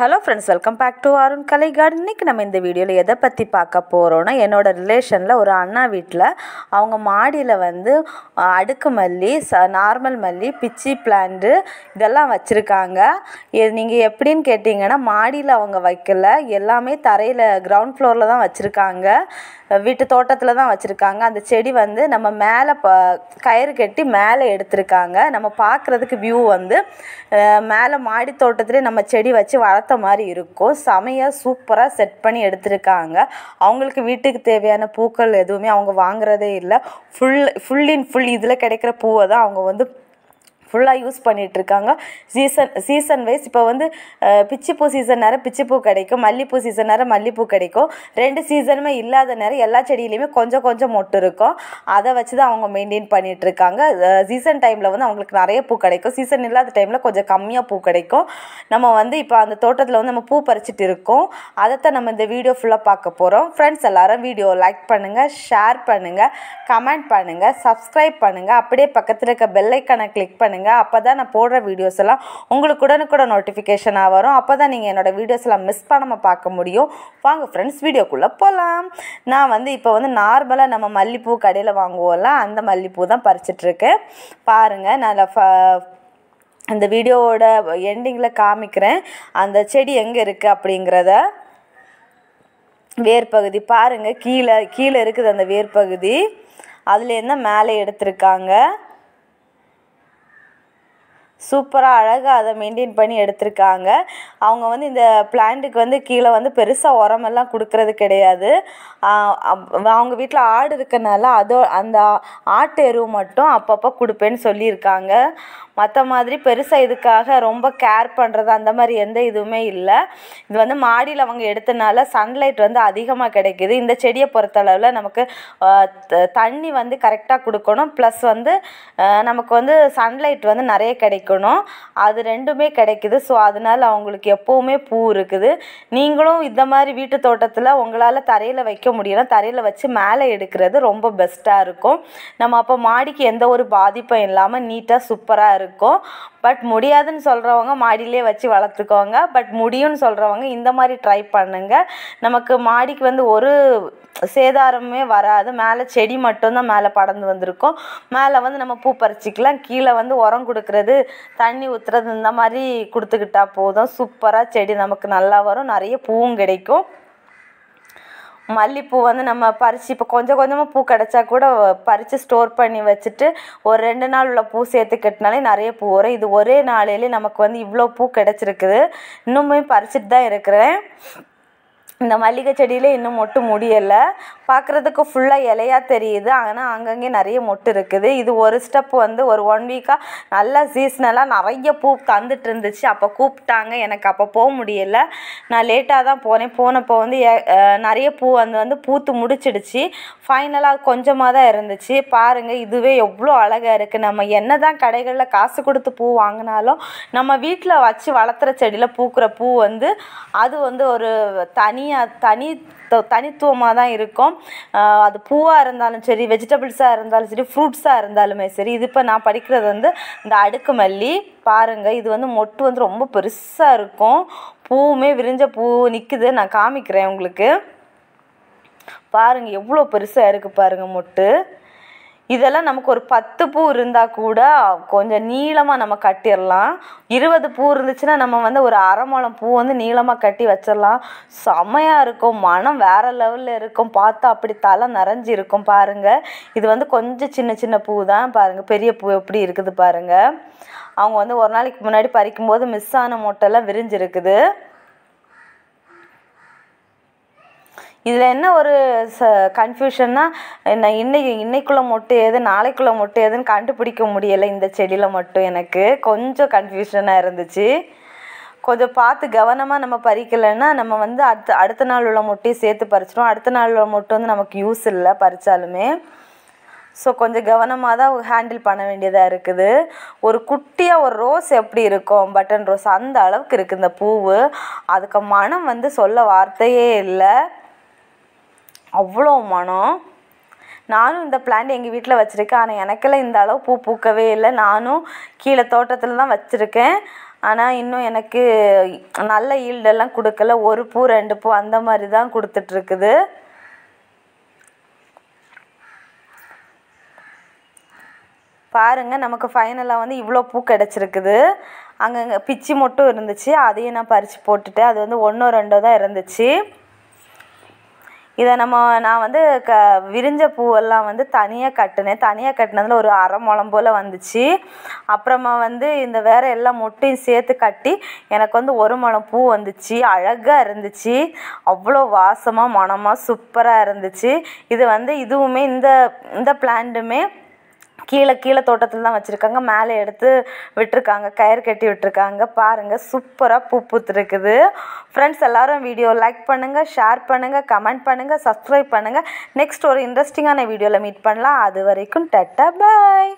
hello friends welcome back to Arun கலைகார்டு இன்றைக்கி நம்ம இந்த வீடியோவில் எதை பற்றி பார்க்க போகிறோன்னா என்னோடய ரிலேஷனில் ஒரு அண்ணா வீட்டில் அவங்க மாடியில் வந்து அடுக்கு மல்லி ச நார்மல் மல்லி பிச்சி பிளான்ட்டு இதெல்லாம் வச்சுருக்காங்க நீங்கள் எப்படின்னு கேட்டிங்கன்னா மாடியில் அவங்க வைக்கல எல்லாமே தரையில் கிரவுண்ட் ஃப்ளோரில் தான் வச்சுருக்காங்க வீட்டு தோட்டத்தில் தான் வச்சுருக்காங்க அந்த செடி வந்து நம்ம மேலே ப கயிறு கட்டி மேலே எடுத்திருக்காங்க நம்ம பார்க்குறதுக்கு வியூ வந்து மேலே மாடி தோட்டத்துலேயே நம்ம செடி வச்சு வளர்த்த மாதிரி இருக்கும் செமையாக சூப்பராக செட் பண்ணி எடுத்திருக்காங்க அவங்களுக்கு வீட்டுக்கு தேவையான பூக்கள் எதுவுமே அவங்க வாங்குறதே இல்லை ஃபுல் ஃபுல் இன் ஃபுல் இதில் கிடைக்கிற பூவை தான் அவங்க வந்து ஃபுல்லாக யூஸ் பண்ணிகிட்ருக்காங்க சீசன் சீசன் வைஸ் இப்போ வந்து பிச்சிப்பூ சீசன் நேரம் பிச்சிப்பூ கிடைக்கும் மல்லிப்பூ சீசன் நேரம் மல்லிப்பூ கிடைக்கும் ரெண்டு சீசனுமே இல்லாத நேரம் எல்லா செடியிலையுமே கொஞ்சம் கொஞ்சம் மொட்டு இருக்கும் அதை வச்சு தான் அவங்க மெயின்டைன் பண்ணிகிட்ருக்காங்க சீசன் டைமில் வந்து அவங்களுக்கு நிறைய பூ கிடைக்கும் சீசன் இல்லாத டைமில் கொஞ்சம் கம்மியாக பூ கிடைக்கும் நம்ம வந்து இப்போ அந்த தோட்டத்தில் வந்து நம்ம பூ பறிச்சிட்டு இருக்கோம் அதைத்தான் நம்ம இந்த வீடியோ ஃபுல்லாக பார்க்க போகிறோம் ஃப்ரெண்ட்ஸ் எல்லாரும் வீடியோ லைக் பண்ணுங்கள் ஷேர் பண்ணுங்கள் கமெண்ட் பண்ணுங்கள் சப்ஸ்கிரைப் பண்ணுங்கள் அப்படியே பக்கத்தில் இருக்க பெல்லைக்கான கிளிக் பண்ணுங்கள் பண்ணுங்கள் அப்போ தான் நான் போடுற வீடியோஸ் எல்லாம் உங்களுக்கு உடனுக்குடன் நோட்டிஃபிகேஷனாக வரும் அப்போ தான் நீங்கள் என்னோடய வீடியோஸ் எல்லாம் மிஸ் பண்ணாமல் பார்க்க முடியும் வாங்க ஃப்ரெண்ட்ஸ் வீடியோக்குள்ளே போகலாம் நான் வந்து இப்போ வந்து நார்மலாக நம்ம மல்லிப்பூ கடையில் வாங்குவோம்ல அந்த மல்லிப்பூ தான் பறிச்சிட்ருக்கேன் பாருங்கள் ஃப அந்த வீடியோவோட எண்டிங்கில் காமிக்கிறேன் அந்த செடி எங்கே இருக்குது அப்படிங்கிறத வேர்பகுதி பாருங்கள் கீழே கீழே இருக்குது அந்த வேர்பகுதி அதுலேருந்து மேலே எடுத்திருக்காங்க சூப்பராக அழகாக அதை மெயின்டைன் பண்ணி எடுத்திருக்காங்க அவங்க வந்து இந்த பிளான்ட்டுக்கு வந்து கீழே வந்து பெருசாக உரமெல்லாம் கொடுக்கறது கிடையாது அவங்க வீட்டில் ஆடு இருக்கனால அதோ அந்த ஆட்டு எருவு மட்டும் அப்பப்போ கொடுப்பேன்னு சொல்லியிருக்காங்க மற்ற மாதிரி பெருசாக இதுக்காக ரொம்ப கேர் பண்ணுறது அந்த மாதிரி எந்த இதுவுமே இல்லை இது வந்து மாடியில் அவங்க எடுத்தனால சன்லைட் வந்து அதிகமாக கிடைக்கிது இந்த செடியை பொறுத்தளவில் நமக்கு தண்ணி வந்து கரெக்டாக கொடுக்கணும் ப்ளஸ் வந்து நமக்கு வந்து சன்லைட் வந்து நிறைய கிடைக்கணும் இருக்கணும் அது ரெண்டுமே கிடைக்குது ஸோ அதனால் அவங்களுக்கு எப்போவுமே பூ இருக்குது நீங்களும் இந்த மாதிரி வீட்டு தோட்டத்தில் உங்களால் தரையில் வைக்க முடியலாம் தரையில் வச்சு மேலே எடுக்கிறது ரொம்ப பெஸ்ட்டாக இருக்கும் நம்ம அப்போ மாடிக்கு எந்த ஒரு பாதிப்பும் இல்லாமல் நீட்டாக சூப்பராக இருக்கும் பட் முடியாதுன்னு சொல்கிறவங்க மாடியிலே வச்சு வளர்த்துக்கோங்க பட் முடியும்னு சொல்கிறவங்க இந்த மாதிரி ட்ரை பண்ணுங்கள் நமக்கு மாடிக்கு வந்து ஒரு சேதாரமே வராது மேலே செடி மட்டும்தான் மேலே படந்து வந்திருக்கும் மேலே வந்து நம்ம பூ பறிச்சிக்கலாம் கீழே வந்து உரம் கொடுக்குறது தண்ணி ஊற்றுறது இந்த மாதிரி கொடுத்துக்கிட்டா போதும் சூப்பராக செடி நமக்கு நல்லா வரும் நிறைய பூவும் கிடைக்கும் மல்லிப்பூ வந்து நம்ம பறித்து இப்போ கொஞ்சம் கொஞ்சமாக பூ கிடச்சா கூட பறித்து ஸ்டோர் பண்ணி வச்சுட்டு ஒரு ரெண்டு நாள் உள்ள பூ சேர்த்து கட்டினாலே நிறைய பூ வரும் இது ஒரே நாளையிலே நமக்கு வந்து இவ்வளோ பூ கிடச்சிருக்குது இன்னுமே பறிச்சுட்டு தான் இருக்கிறேன் இந்த மல்லிகை செடியில் இன்னும் மொட்டு முடியலை பார்க்குறதுக்கு ஃபுல்லாக இலையாக தெரியுது ஆனால் அங்கங்கே நிறைய மொட்டு இருக்குது இது ஒரு ஸ்டெப் வந்து ஒரு ஒன் வீக்காக நல்லா சீஸ்னலாக நிறைய பூ தந்துட்டு இருந்துச்சு அப்போ கூப்பிட்டாங்க எனக்கு அப்போ போக முடியல நான் லேட்டாக தான் போனேன் போனப்போ வந்து நிறைய பூ வந்து வந்து பூத்து முடிச்சிடுச்சு ஃபைனலாக கொஞ்சமாக தான் இருந்துச்சு பாருங்கள் இதுவே எவ்வளோ அழகாக இருக்குது நம்ம என்ன தான் கடைகளில் காசு கொடுத்து பூ வாங்கினாலும் நம்ம வீட்டில் வச்சு வளர்த்துற செடியில் பூக்கிற பூ வந்து அது வந்து ஒரு தனி தனியாக தனி தனித்துவமாக தான் இருக்கும் அது பூவாக இருந்தாலும் சரி வெஜிடபிள்ஸாக இருந்தாலும் சரி ஃப்ரூட்ஸாக இருந்தாலுமே சரி இது இப்போ நான் படிக்கிறது வந்து இந்த அடுக்கு மல்லி பாருங்கள் இது வந்து மொட்டு வந்து ரொம்ப பெருசாக இருக்கும் பூவுமே விரிஞ்ச பூ நிற்குது நான் காமிக்கிறேன் உங்களுக்கு பாருங்கள் எவ்வளோ பெருசாக இருக்குது பாருங்கள் மொட்டு இதெல்லாம் நமக்கு ஒரு பத்து பூ இருந்தால் கூட கொஞ்சம் நீளமாக நம்ம கட்டிடலாம் இருபது பூ இருந்துச்சுன்னா நம்ம வந்து ஒரு அரை பூ வந்து நீளமாக கட்டி வச்சிடலாம் செம்மையாக இருக்கும் மனம் வேறு லெவலில் இருக்கும் பார்த்தா அப்படி தலை நிறைஞ்சி இருக்கும் பாருங்கள் இது வந்து கொஞ்சம் சின்ன சின்ன பூ தான் பாருங்கள் பெரிய பூ எப்படி இருக்குது பாருங்கள் அவங்க வந்து ஒரு நாளைக்கு முன்னாடி பறிக்கும்போது மிஸ் ஆன மொட்டைலாம் விரிஞ்சிருக்குது இதில் என்ன ஒரு ச கன்ஃபியூஷன்னா நான் இன்னைக்கு இன்னைக்குள்ளே மொட்டு எது நாளைக்குள்ளே மொட்டு எதுன்னு கண்டுபிடிக்க முடியலை இந்த செடியில் மட்டும் எனக்கு கொஞ்சம் கன்ஃபியூஷனாக இருந்துச்சு கொஞ்சம் பார்த்து கவனமாக நம்ம பறிக்கலைன்னா நம்ம வந்து அடுத்த அடுத்த நாள் உள்ள மொட்டையும் சேர்த்து பறிச்சிடும் அடுத்த நாள் உள்ள மொட்டு வந்து நமக்கு யூஸ் இல்லை பறித்தாலுமே ஸோ கொஞ்சம் கவனமாக தான் ஹேண்டில் பண்ண வேண்டியதாக இருக்குது ஒரு குட்டியாக ஒரு ரோஸ் எப்படி இருக்கும் பட்டன் ரோஸ் அந்த அளவுக்கு இருக்குது இந்த பூவு அதுக்கு மனம் வந்து சொல்ல வார்த்தையே இல்லை அவ்வளோ மனம் நானும் இந்த பிளான்ட் எங்கள் வீட்டில் வச்சுருக்கேன் ஆனால் எனக்கெல்லாம் இந்த அளவு பூ பூக்கவே இல்லை நானும் கீழே தோட்டத்தில் தான் வச்சுருக்கேன் ஆனால் இன்னும் எனக்கு நல்ல ஈல்டெல்லாம் கொடுக்கல ஒரு பூ ரெண்டு பூ அந்த மாதிரி தான் கொடுத்துட்ருக்குது பாருங்கள் நமக்கு ஃபைனலாக வந்து இவ்வளோ பூ கிடச்சிருக்குது அங்கங்கே பிச்சி மட்டும் இருந்துச்சு அதையும் நான் பறித்து போட்டுட்டேன் அது வந்து ஒன்றோ ரெண்டோ தான் இருந்துச்சு இதை நம்ம நான் வந்து க விரிஞ்ச பூவெல்லாம் வந்து தனியாக கட்டினேன் தனியாக கட்டினதில் ஒரு அரை முழம் போல் வந்துச்சு அப்புறமா வந்து இந்த வேற எல்லா மொட்டையும் சேர்த்து கட்டி எனக்கு வந்து ஒரு முழம் பூ வந்துச்சு அழகாக இருந்துச்சு அவ்வளோ வாசமாக மனமாக சூப்பராக இருந்துச்சு இது வந்து இதுவுமே இந்த இந்த பிளான்ட்டுமே கீழே கீழே தோட்டத்தில் தான் வச்சுருக்காங்க மேலே எடுத்து விட்டுருக்காங்க கயிறு கட்டி விட்டுருக்காங்க பாருங்கள் சூப்பராக பூ பூத்துருக்குது ஃப்ரெண்ட்ஸ் எல்லோரும் வீடியோ லைக் பண்ணுங்கள் ஷேர் பண்ணுங்கள் கமெண்ட் பண்ணுங்கள் சப்ஸ்கிரைப் பண்ணுங்கள் நெக்ஸ்ட் ஒரு இன்ட்ரெஸ்டிங்கான வீடியோவில் மீட் பண்ணலாம் அது வரைக்கும் டட்டா பாய்